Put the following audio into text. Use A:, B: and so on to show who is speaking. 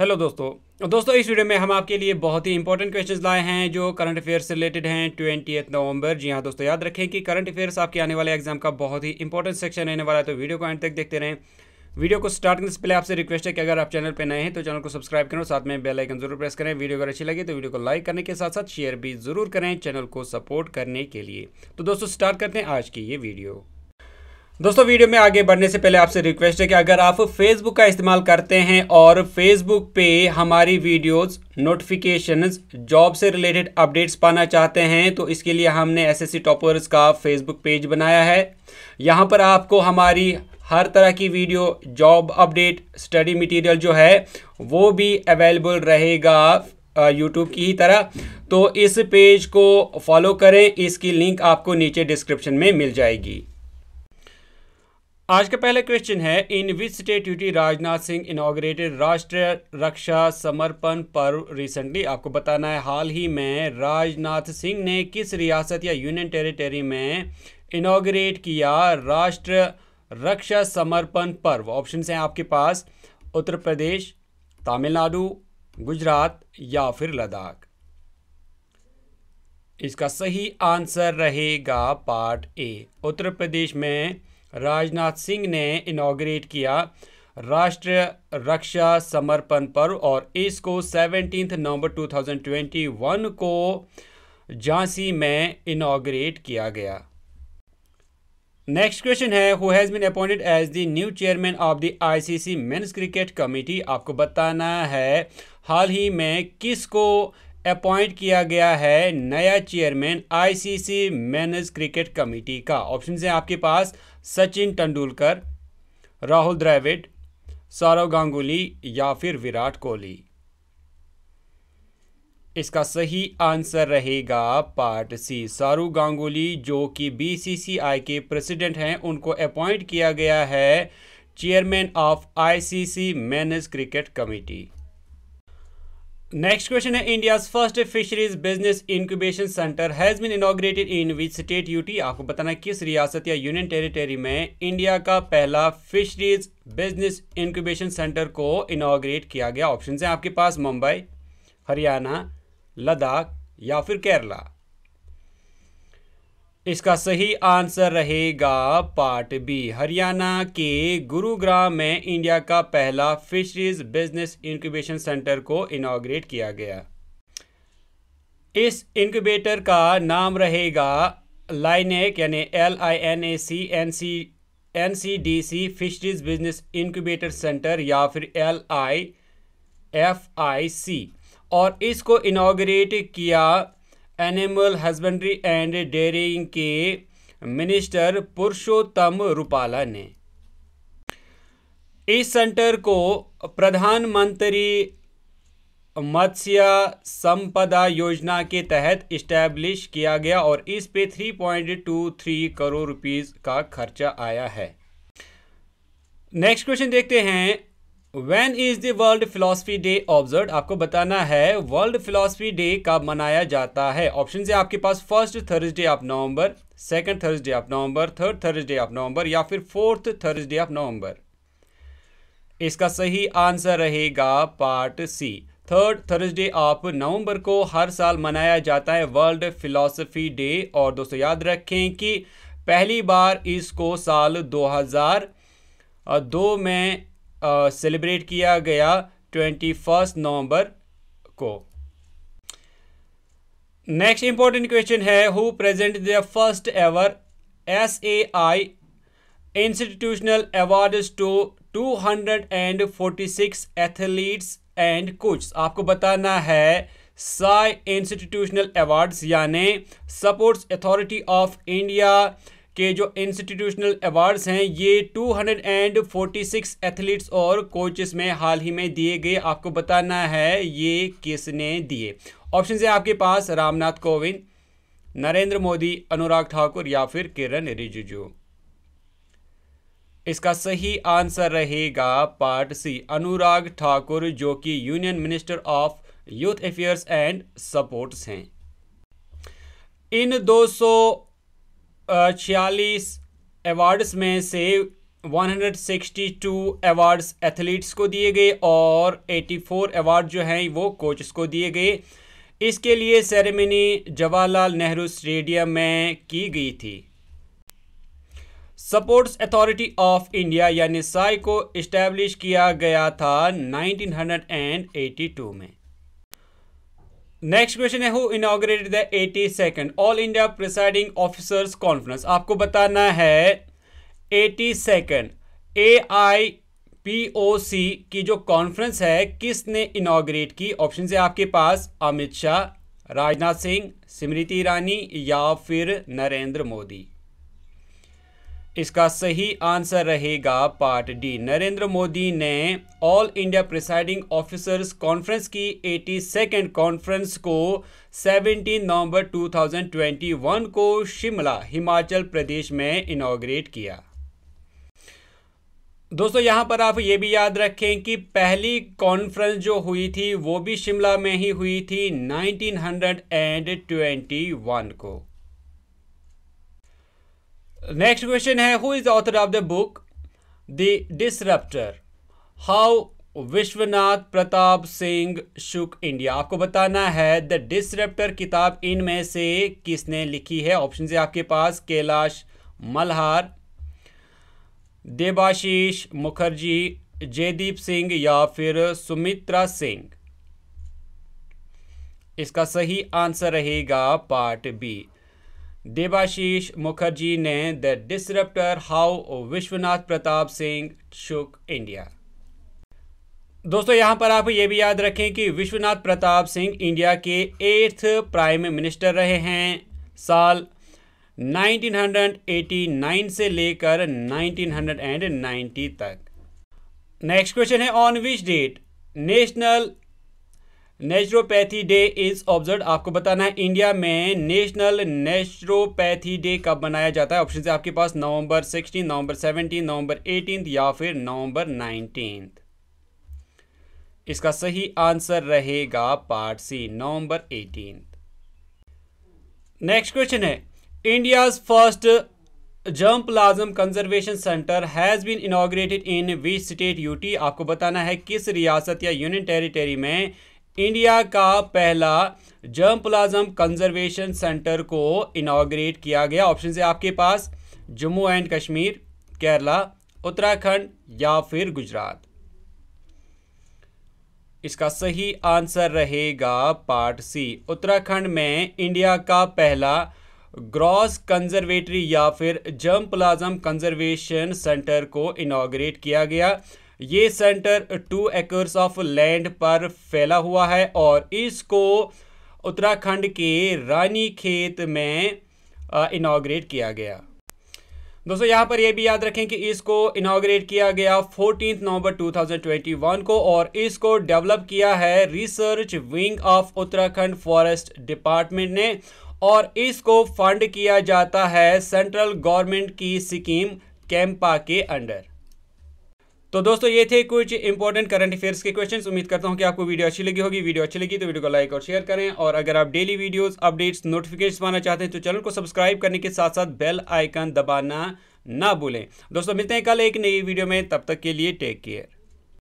A: Hello दोस्तों दोस्तों इस वीडियो में हम आपके लिए बहुत ही इंपॉर्टेंट क्वेश्चंस लाए हैं जो करंट अफेयर्स से रिलेटेड हैं ट्वेंटी नवंबर जी हाँ दोस्तों याद रखें कि करंट अफेयर्स आपके आने वाले एग्जाम का बहुत ही इंपॉर्टेंट सेक्शन रहने वाला है तो वीडियो को एंड तक देखते रहें वीडियो को स्टार्ट करने से पहले आपसे रिक्वेस्ट है कि अगर आप चैनल पर नए हैं तो चैनल को सब्सक्राइब करें साथ में बेल आइकन जरूर प्रेस करें वीडियो अगर अच्छी लगे तो वीडियो को लाइक करने के साथ साथ शेयर भी जरूर करें चैनल को सपोर्ट करने के लिए तो दोस्तों स्टार्ट करते हैं आज की ये वीडियो दोस्तों वीडियो में आगे बढ़ने से पहले आपसे रिक्वेस्ट है कि अगर आप फेसबुक का इस्तेमाल करते हैं और फेसबुक पे हमारी वीडियोस नोटिफिकेशंस जॉब से रिलेटेड अपडेट्स पाना चाहते हैं तो इसके लिए हमने एसएससी टॉपर्स का फेसबुक पेज बनाया है यहाँ पर आपको हमारी हर तरह की video job update study material जो है वो भी अवेलेबल रहेगा यूट्यूब की ही तरह तो इस पेज को फॉलो करें इसकी लिंक आपको नीचे डिस्क्रिप्शन में मिल जाएगी आज का पहला क्वेश्चन है in which state UT Rajnath Singh inaugurated Rashtriya Raksha समर्पण पर्व रिसेंटली आपको बताना है हाल ही में राजनाथ सिंह ने किस रियासत या यूनियन टेरिटरी में इनोग्रेट किया राष्ट्र रक्षा समर्पण पर्व ऑप्शन हैं आपके पास उत्तर प्रदेश तमिलनाडु गुजरात या फिर लद्दाख इसका सही आंसर रहेगा पार्ट ए उत्तर प्रदेश में राजनाथ सिंह ने इनाग्रेट किया राष्ट्र रक्षा समर्पण पर्व और इसको सेवनटीन नवंबर 2021 को झांसी में इनाग्रेट किया गया नेक्स्ट क्वेश्चन है who has been appointed as the new chairman of the ICC men's cricket committee आपको बताना है हाल ही में किसको अपॉइंट किया गया है नया chairman ICC men's cricket committee का ऑप्शन है आपके पास सचिन तेंदुलकर राहुल द्रविड सौरव गांगुली या फिर विराट कोहली इसका सही आंसर रहेगा पार्ट सी सारू गांगुली जो कि बीसीसीआई के प्रेसिडेंट हैं उनको अपॉइंट किया गया है chairman of ICC men's cricket committee next question है India's first fisheries business incubation centre has been inaugurated in which state UT आपको बताना किस रियासत या यूनियन टेरिटरी में इंडिया का पहला फिशरीज बिजनेस इंक्यूबेशन सेंटर को इनाग्रेट किया गया ऑप्शन है आपके पास मुंबई हरियाणा लद्दाख या फिर केरला इसका सही आंसर रहेगा पार्ट बी हरियाणा के गुरुग्राम में इंडिया का पहला फिशरीज बिजनेस इंक्यूबेशन सेंटर को इनाग्रेट किया गया इस इंक्यूबेटर का नाम रहेगा लाइनेक यानी L I N A C N C N C D C fisheries business incubator centre या फिर एल आई एफ आई सी और इसको इनाग्रेट किया एनिमल हस्बेंड्री एंड डेयरिंग के मिनिस्टर पुरुषोत्तम रूपाला ने इस सेंटर को प्रधानमंत्री मत्स्य संपदा योजना के तहत इस्टेब्लिश किया गया और इस पे 3.23 करोड़ रुपीस का खर्चा आया है नेक्स्ट क्वेश्चन देखते हैं when is the world philosophy day observe आपको बताना है वर्ल्ड फिलोसफी डे कब मनाया जाता है ऑप्शन है आपके पास first Thursday of November second Thursday of November third Thursday of November या फिर फोर्थ थर्सडे ऑफ नवंबर इसका सही आंसर रहेगा part C third Thursday of November को हर साल मनाया जाता है वर्ल्ड फिलोसफी डे और दोस्तों याद रखें कि पहली बार इसको साल हजार दो में सेलिब्रेट uh, किया गया ट्वेंटी फर्स्ट नवंबर को नेक्स्ट इंपॉर्टेंट क्वेश्चन है who presented the first ever S A I institutional award to two hundred and forty six athletes and coach आपको बताना है साई इंस्टीट्यूशनल अवार्ड्स यानी सपोर्ट्स अथॉरिटी ऑफ इंडिया के जो institutional awards हैं ये 246 athletes और कोचेस में हाल ही में दिए गए आपको बताना है ये किसने दिए ऑप्शन है आपके पास रामनाथ कोविंद नरेंद्र मोदी अनुराग ठाकुर या फिर किरण रिजिजू इसका सही आंसर रहेगा पार्ट सी अनुराग ठाकुर जो कि union minister of youth affairs and sports हैं इन 200 छियालीस अवार्ड्स में से 162 अवार्ड्स एथलीट्स को दिए गए और 84 अवार्ड जो हैं वो कोचेस को दिए गए इसके लिए सेरेमनी जवाहरलाल नेहरू स्टेडियम में की गई थी सपोर्ट्स अथॉरिटी ऑफ इंडिया यानी साई को इस्टेब्लिश किया गया था 1982 में नेक्स्ट क्वेश्चन है who inaugurated the eighty second all India presiding officers conference आपको बताना है eighty second A I P O C की जो कॉन्फ्रेंस है किसने इनोग्रेट की ऑप्शन है आपके पास अमित शाह राजनाथ सिंह स्मृति ईरानी या फिर नरेंद्र मोदी इसका सही आंसर रहेगा पार्ट डी नरेंद्र मोदी ने all India presiding officers conference की एटी सेकेंड कॉन्फ्रेंस को 17 नवंबर 2021 को शिमला हिमाचल प्रदेश में इनाग्रेट किया दोस्तों यहां पर आप ये भी याद रखें कि पहली कॉन्फ्रेंस जो हुई थी वो भी शिमला में ही हुई थी 1921 को नेक्स्ट क्वेश्चन है who is author of the book the disruptor how Vishwanath Pratap Singh shook India आपको बताना है द डिसरप्टर किताब इनमें से किसने लिखी है ऑप्शन है आपके पास कैलाश मल्हार देवाशीष मुखर्जी जयदीप सिंह या फिर सुमित्रा सिंह इसका सही आंसर रहेगा पार्ट बी देवाशीष मुखर्जी ने the disruptor how Vishwanath Pratap Singh shook India दोस्तों यहां पर आप ये भी याद रखें कि विश्वनाथ प्रताप सिंह इंडिया के एट्थ प्राइम मिनिस्टर रहे हैं साल 1989 से लेकर 1990 तक नेक्स्ट क्वेश्चन है on which date national naturopathy day is observe आपको बताना है इंडिया में नेशनल नेचुरोपैथी डे कब मनाया जाता है ऑप्शन से आपके पास नवंबर 16, नवंबर 17, नवंबर 18 या फिर नवंबर 19। इसका सही आंसर रहेगा part C November 18। Next question है India first germplasm conservation centre has been inaugurated in which state UT आपको बताना है किस रियासत या यूनियन टेरिटरी में इंडिया का पहला जर्म प्लाज्म कंजर्वेशन सेंटर को इनाग्रेट किया गया ऑप्शन है आपके पास जम्मू एंड कश्मीर केरला उत्तराखंड या फिर गुजरात इसका सही आंसर रहेगा पार्ट सी उत्तराखंड में इंडिया का पहला ग्रॉस कंजर्वेटरी या फिर जर्म प्लाज्म कंजर्वेशन सेंटर को इनाग्रेट किया गया ये centre two acres of land पर फैला हुआ है और इसको उत्तराखंड के रानी खेत में इनाग्रेट किया गया दोस्तों यहाँ पर यह भी याद रखें कि इसको इनाग्रेट किया गया फोर्टीन नवंबर 2021 को और इसको डेवलप किया है research wing of Uttarakhand forest department ने और इसको फंड किया जाता है सेंट्रल गवर्नमेंट की स्कीम कैंपा के अंडर तो दोस्तों ये थे कुछ इंपॉर्टेंट करंट अफेयर्स के क्वेश्चंस उम्मीद करता हूँ कि आपको वीडियो अच्छी लगी होगी वीडियो अच्छी लगी तो वीडियो को लाइक और शेयर करें और अगर आप डेली वीडियोस अपडेट्स नोटिफिकेशन पाना चाहते हैं तो चैनल को सब्सक्राइब करने के साथ साथ बेल आइकन दबाना ना भूलें दोस्तों मिलते हैं कल एक नई वीडियो में तब तक के लिए टेक केयर